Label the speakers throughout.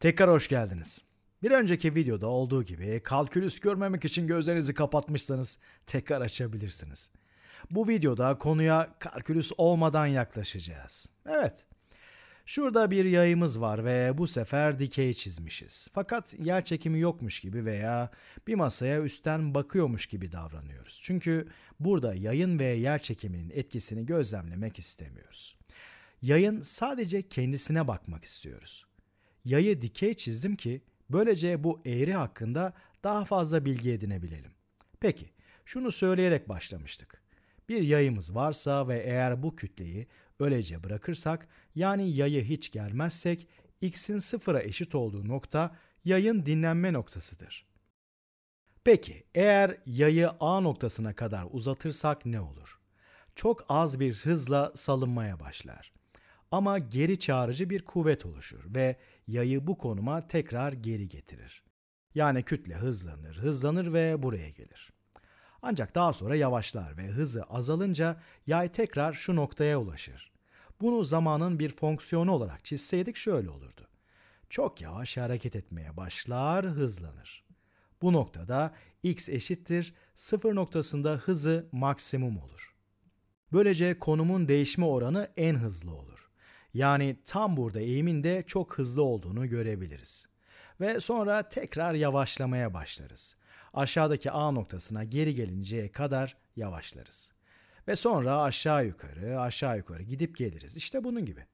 Speaker 1: Tekrar hoş geldiniz. Bir önceki videoda olduğu gibi kalkülüs görmemek için gözlerinizi kapatmışsanız tekrar açabilirsiniz. Bu videoda konuya kalkülüs olmadan yaklaşacağız. Evet. Şurada bir yayımız var ve bu sefer dikey çizmişiz. Fakat yer çekimi yokmuş gibi veya bir masaya üstten bakıyormuş gibi davranıyoruz. Çünkü burada yayın ve yer çekiminin etkisini gözlemlemek istemiyoruz. Yayın sadece kendisine bakmak istiyoruz yayı dikey çizdim ki böylece bu eğri hakkında daha fazla bilgi edinebilelim. Peki, şunu söyleyerek başlamıştık. Bir yayımız varsa ve eğer bu kütleyi öylece bırakırsak, yani yayı hiç germezsek, x'in sıfıra eşit olduğu nokta yayın dinlenme noktasıdır. Peki, eğer yayı A noktasına kadar uzatırsak ne olur? Çok az bir hızla salınmaya başlar ama geri çağırıcı bir kuvvet oluşur ve yayı bu konuma tekrar geri getirir. Yani kütle hızlanır, hızlanır ve buraya gelir. Ancak daha sonra yavaşlar ve hızı azalınca yay tekrar şu noktaya ulaşır. Bunu zamanın bir fonksiyonu olarak çizseydik şöyle olurdu. Çok yavaş hareket etmeye başlar, hızlanır. Bu noktada x eşittir sıfır noktasında hızı maksimum olur. Böylece konumun değişme oranı en hızlı olur. Yani tam burada eğimin de çok hızlı olduğunu görebiliriz. Ve sonra tekrar yavaşlamaya başlarız. Aşağıdaki A noktasına geri gelinceye kadar yavaşlarız. Ve sonra aşağı yukarı aşağı yukarı gidip geliriz. İşte bunun gibi.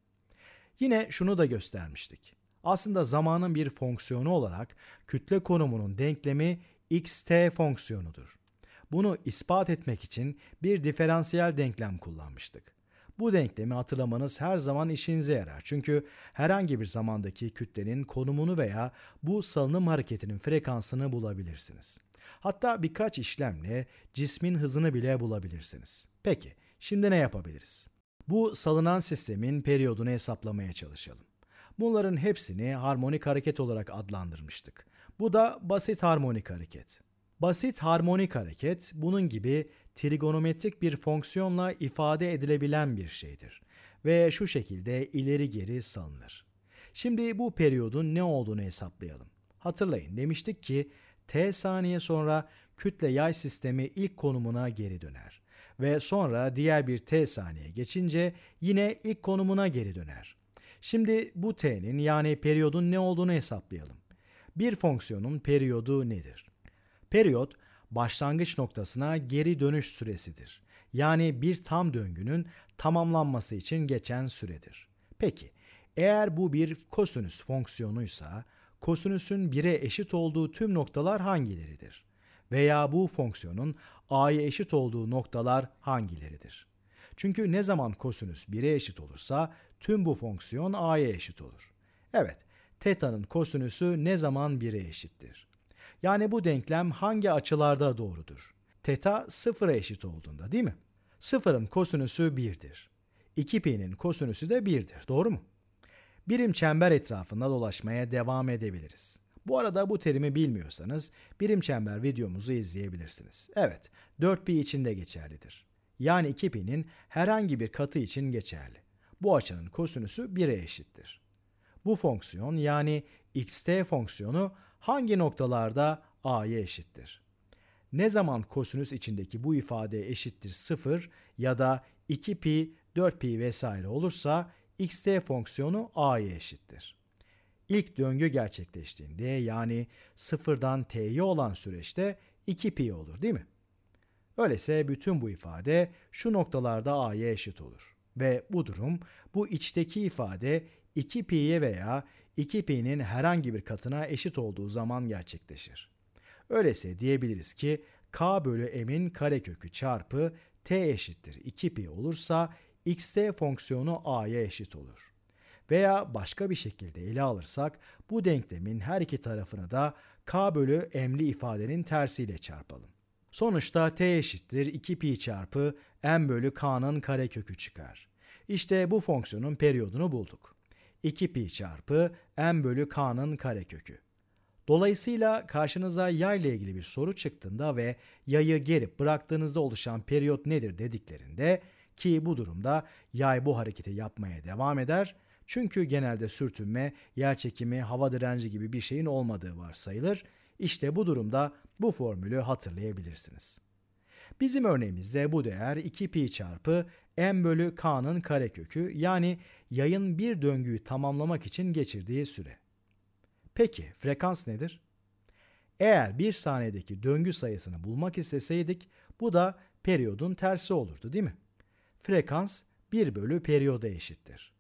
Speaker 1: Yine şunu da göstermiştik. Aslında zamanın bir fonksiyonu olarak kütle konumunun denklemi xt fonksiyonudur. Bunu ispat etmek için bir diferansiyel denklem kullanmıştık. Bu denklemi hatırlamanız her zaman işinize yarar. Çünkü herhangi bir zamandaki kütlenin konumunu veya bu salınım hareketinin frekansını bulabilirsiniz. Hatta birkaç işlemle cismin hızını bile bulabilirsiniz. Peki, şimdi ne yapabiliriz? Bu salınan sistemin periyodunu hesaplamaya çalışalım. Bunların hepsini harmonik hareket olarak adlandırmıştık. Bu da basit harmonik hareket. Basit harmonik hareket bunun gibi trigonometrik bir fonksiyonla ifade edilebilen bir şeydir ve şu şekilde ileri geri salınır. Şimdi bu periyodun ne olduğunu hesaplayalım. Hatırlayın demiştik ki t saniye sonra kütle yay sistemi ilk konumuna geri döner ve sonra diğer bir t saniye geçince yine ilk konumuna geri döner. Şimdi bu t'nin yani periyodun ne olduğunu hesaplayalım. Bir fonksiyonun periyodu nedir? Periyot başlangıç noktasına geri dönüş süresidir. Yani bir tam döngünün tamamlanması için geçen süredir. Peki eğer bu bir kosinüs fonksiyonuysa kosinüsün 1'e eşit olduğu tüm noktalar hangileridir? Veya bu fonksiyonun a'ya eşit olduğu noktalar hangileridir? Çünkü ne zaman kosinüs 1'e eşit olursa tüm bu fonksiyon a'ya eşit olur. Evet, teta'nın kosinüsü ne zaman 1'e eşittir? Yani bu denklem hangi açılarda doğrudur? Teta sıfıra eşit olduğunda değil mi? Sıfırın kosinüsü 1'dir. 2pi'nin kosinüsü de 1'dir. Doğru mu? Birim çember etrafında dolaşmaya devam edebiliriz. Bu arada bu terimi bilmiyorsanız birim çember videomuzu izleyebilirsiniz. Evet, 4pi için de geçerlidir. Yani 2pi'nin herhangi bir katı için geçerli. Bu açının kosinüsü 1'e eşittir. Bu fonksiyon yani xt fonksiyonu hangi noktalarda a'ya eşittir? Ne zaman kosinüs içindeki bu ifade eşittir 0 ya da 2 pi, 4 pi vesaire olursa xt fonksiyonu a'ya eşittir. İlk döngü gerçekleştiğinde yani 0'dan t'ye olan süreçte 2 pi olur değil mi? Öyleyse bütün bu ifade şu noktalarda a'ya eşit olur. Ve bu durum bu içteki ifade 2 pi'ye veya 2 pi'nin herhangi bir katına eşit olduğu zaman gerçekleşir. Öyleyse diyebiliriz ki k bölü m'in karekökü çarpı t eşittir 2 pi olursa x'te fonksiyonu a'ya eşit olur. Veya başka bir şekilde ele alırsak bu denklemin her iki tarafını da k bölü m'li ifadenin tersiyle çarpalım. Sonuçta t eşittir 2 pi çarpı m bölü k'nın karekökü çıkar. İşte bu fonksiyonun periyodunu bulduk. 2 pi çarpı m bölü k'nın karekökü. Dolayısıyla karşınıza yay ile ilgili bir soru çıktığında ve yayı gerip bıraktığınızda oluşan periyot nedir dediklerinde ki bu durumda yay bu hareketi yapmaya devam eder. Çünkü genelde sürtünme, yer çekimi, hava direnci gibi bir şeyin olmadığı varsayılır. İşte bu durumda bu formülü hatırlayabilirsiniz. Bizim örneğimizde bu değer 2pi çarpı m bölü k'nın karekökü yani yayın bir döngüyü tamamlamak için geçirdiği süre. Peki frekans nedir? Eğer bir saniyedeki döngü sayısını bulmak isteseydik bu da periyodun tersi olurdu değil mi? Frekans 1 bölü periyoda eşittir.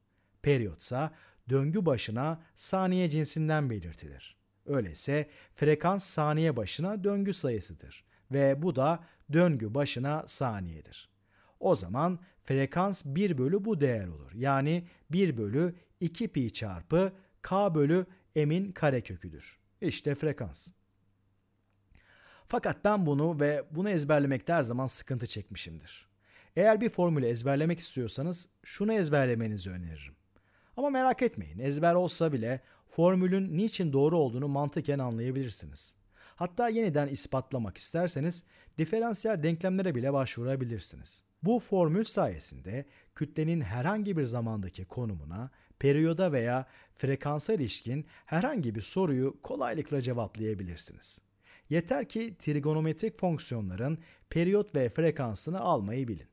Speaker 1: Periyotsa döngü başına saniye cinsinden belirtilir. Öyleyse frekans saniye başına döngü sayısıdır ve bu da döngü başına saniyedir. O zaman frekans 1 bölü bu değer olur. Yani 1 bölü 2 pi çarpı k bölü m'in kareköküdür. İşte frekans. Fakat ben bunu ve bunu ezberlemekte her zaman sıkıntı çekmişimdir. Eğer bir formülü ezberlemek istiyorsanız şunu ezberlemenizi öneririm. Ama merak etmeyin ezber olsa bile formülün niçin doğru olduğunu mantıken anlayabilirsiniz. Hatta yeniden ispatlamak isterseniz diferansiyel denklemlere bile başvurabilirsiniz. Bu formül sayesinde kütlenin herhangi bir zamandaki konumuna, periyoda veya frekansa ilişkin herhangi bir soruyu kolaylıkla cevaplayabilirsiniz. Yeter ki trigonometrik fonksiyonların periyot ve frekansını almayı bilin.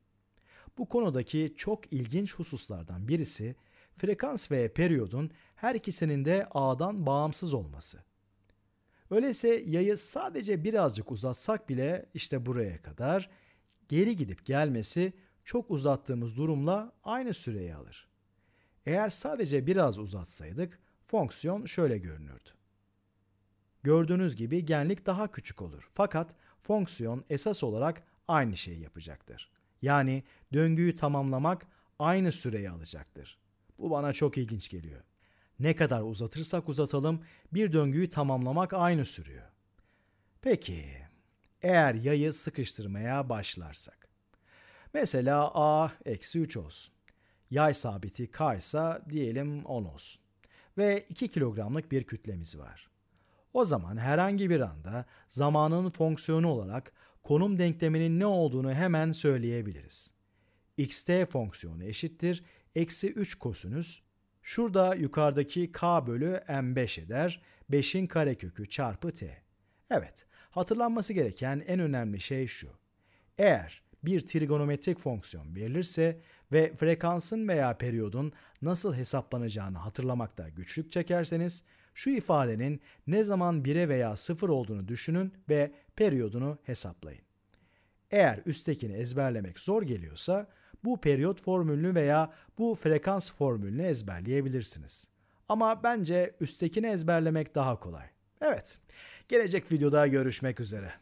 Speaker 1: Bu konudaki çok ilginç hususlardan birisi frekans ve periyodun her ikisinin de a'dan bağımsız olması. Öyleyse yayı sadece birazcık uzatsak bile işte buraya kadar geri gidip gelmesi çok uzattığımız durumla aynı süreyi alır. Eğer sadece biraz uzatsaydık fonksiyon şöyle görünürdü. Gördüğünüz gibi genlik daha küçük olur fakat fonksiyon esas olarak aynı şeyi yapacaktır. Yani döngüyü tamamlamak aynı süreyi alacaktır. Bu bana çok ilginç geliyor. Ne kadar uzatırsak uzatalım bir döngüyü tamamlamak aynı sürüyor. Peki, eğer yayı sıkıştırmaya başlarsak. Mesela a eksi 3 olsun. Yay sabiti k ise diyelim 10 olsun. Ve 2 kilogramlık bir kütlemiz var. O zaman herhangi bir anda zamanın fonksiyonu olarak konum denkleminin ne olduğunu hemen söyleyebiliriz. xt fonksiyonu eşittir eksi 3 kosinüs Şurada yukarıdaki k bölü m5 eder. 5'in karekökü çarpı t. Evet, hatırlanması gereken en önemli şey şu. Eğer bir trigonometrik fonksiyon verilirse ve frekansın veya periyodun nasıl hesaplanacağını hatırlamakta güçlük çekerseniz, şu ifadenin ne zaman 1'e veya 0 olduğunu düşünün ve periyodunu hesaplayın. Eğer üsttekini ezberlemek zor geliyorsa bu periyot formülünü veya bu frekans formülünü ezberleyebilirsiniz. Ama bence üsttekini ezberlemek daha kolay. Evet, gelecek videoda görüşmek üzere.